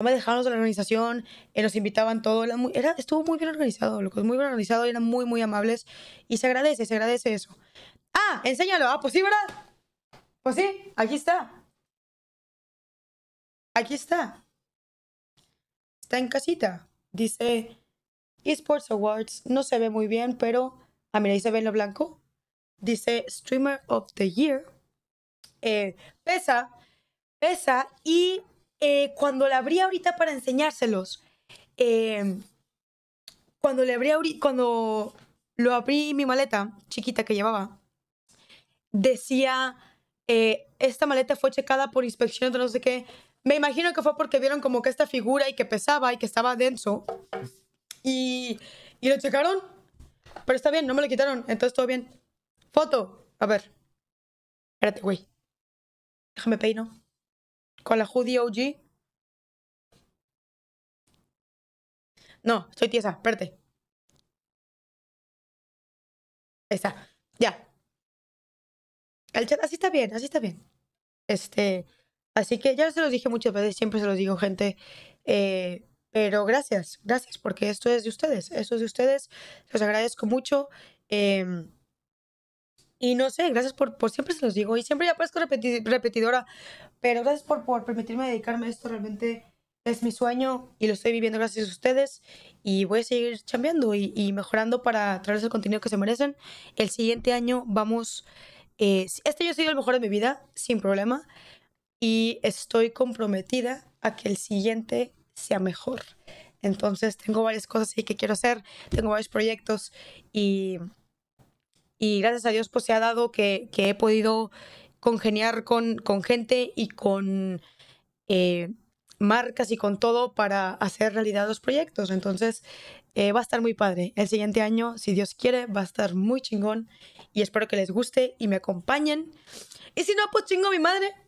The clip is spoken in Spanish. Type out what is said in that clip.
No me dejaron de la organización, nos eh, invitaban todo, era, estuvo muy bien organizado, loco, muy bien organizado, eran muy, muy amables y se agradece, se agradece eso. Ah, enséñalo, ah, pues sí, ¿verdad? Pues sí, aquí está. Aquí está. Está en casita. Dice Esports Awards, no se ve muy bien, pero... Ah, mira, ahí se ve lo blanco. Dice Streamer of the Year. Eh, pesa, pesa y eh, cuando la abrí ahorita para enseñárselos, eh, cuando le abrí cuando lo abrí mi maleta chiquita que llevaba, decía, eh, esta maleta fue checada por inspección de no sé qué. Me imagino que fue porque vieron como que esta figura y que pesaba y que estaba denso. Y, lo checaron. Pero está bien, no me lo quitaron, entonces todo bien. Foto. A ver. Espérate, güey. Déjame peino. Con la hoodie OG. No, estoy tiesa, espérate. está, ya. El chat, así está bien, así está bien. Este, así que ya se los dije muchas veces, siempre se los digo, gente. Eh, pero gracias, gracias, porque esto es de ustedes, esto es de ustedes. Los agradezco mucho. Em, y no sé, gracias por, por siempre se los digo. Y siempre ya parezco repetidora, pero gracias por, por permitirme dedicarme a esto realmente es mi sueño y lo estoy viviendo gracias a ustedes y voy a seguir cambiando y, mejorando para traerles el contenido que se merecen. El siguiente año vamos... Eh, este año ha sido el mejor de mi vida, sin problema, y estoy comprometida a que el siguiente sea mejor. Entonces tengo varias cosas ahí que quiero hacer, tengo varios proyectos y, y gracias a Dios pues se ha dado que, he podido congeniar con, con gente y con... Eh, marcas y con todo para hacer realidad los proyectos. Entonces, eh, va a estar muy padre. El siguiente año, si Dios quiere, va a estar muy chingón y espero que les guste y me acompañen. Y si no, pues chingo mi madre.